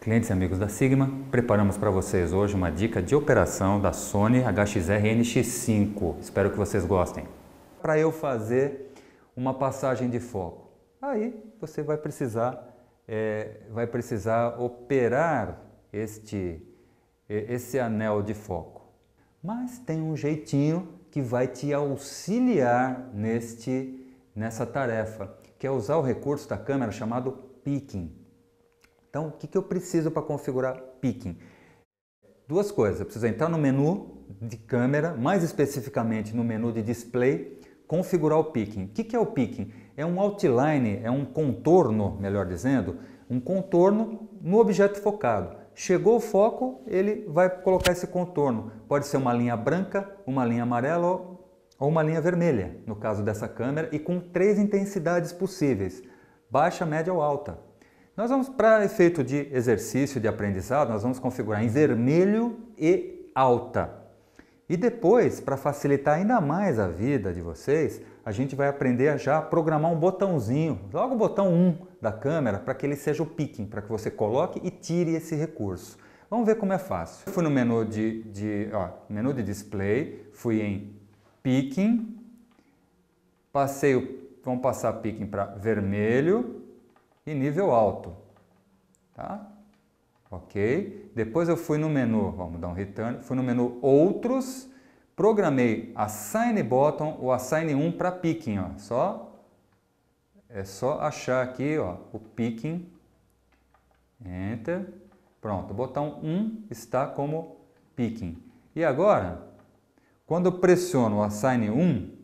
Clientes e amigos da Sigma, preparamos para vocês hoje uma dica de operação da Sony HXR NX5. Espero que vocês gostem. Para eu fazer uma passagem de foco, aí você vai precisar, é, vai precisar operar este, é, esse anel de foco. Mas tem um jeitinho que vai te auxiliar neste, nessa tarefa, que é usar o recurso da câmera chamado picking. Então, o que, que eu preciso para configurar picking? Duas coisas, eu preciso entrar no menu de câmera, mais especificamente no menu de display, configurar o picking. O que, que é o picking? É um outline, é um contorno, melhor dizendo, um contorno no objeto focado. Chegou o foco, ele vai colocar esse contorno. Pode ser uma linha branca, uma linha amarela ou uma linha vermelha, no caso dessa câmera, e com três intensidades possíveis, baixa, média ou alta. Nós vamos, para efeito de exercício de aprendizado, nós vamos configurar em vermelho e alta. E depois, para facilitar ainda mais a vida de vocês, a gente vai aprender a já programar um botãozinho, logo o botão 1 da câmera, para que ele seja o picking, para que você coloque e tire esse recurso. Vamos ver como é fácil. Eu fui no menu de, de ó, menu de display, fui em picking, passei o, vamos passar picking para vermelho, e nível alto. Tá? Ok? Depois eu fui no menu, vamos dar um return, fui no menu Outros, programei Assign button ou Assign 1 para Picking. Ó. Só, é só achar aqui ó, o Picking, Enter, pronto, botão 1 está como Picking. E agora, quando eu pressiono o Assign 1,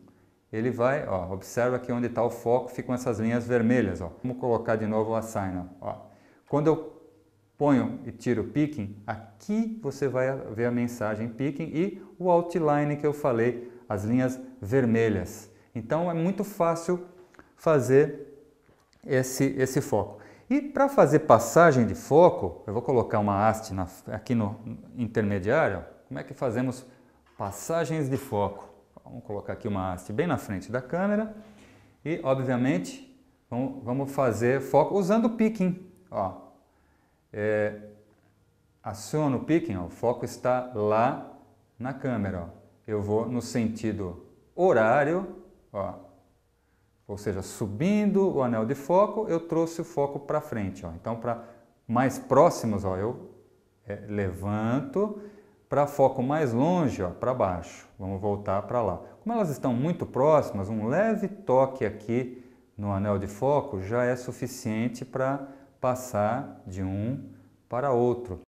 ele vai, ó, observa aqui onde está o foco, ficam essas linhas vermelhas. Ó. Vamos colocar de novo o assign. Ó. Quando eu ponho e tiro picking, aqui você vai ver a mensagem picking e o outline que eu falei, as linhas vermelhas. Então é muito fácil fazer esse, esse foco. E para fazer passagem de foco, eu vou colocar uma haste na, aqui no intermediário. Como é que fazemos passagens de foco? Vamos colocar aqui uma haste bem na frente da câmera e, obviamente, vamos, fazer foco usando o picking. Ó. É, aciono o picking, ó, o foco está lá na câmera. Ó. Eu vou no sentido horário, ó, ou seja, subindo o anel de foco, eu trouxe o foco para frente. Ó. Então, para mais próximos, ó, eu é, levanto para foco mais longe, para baixo, vamos voltar para lá. Como elas estão muito próximas, um leve toque aqui no anel de foco já é suficiente para passar de um para outro.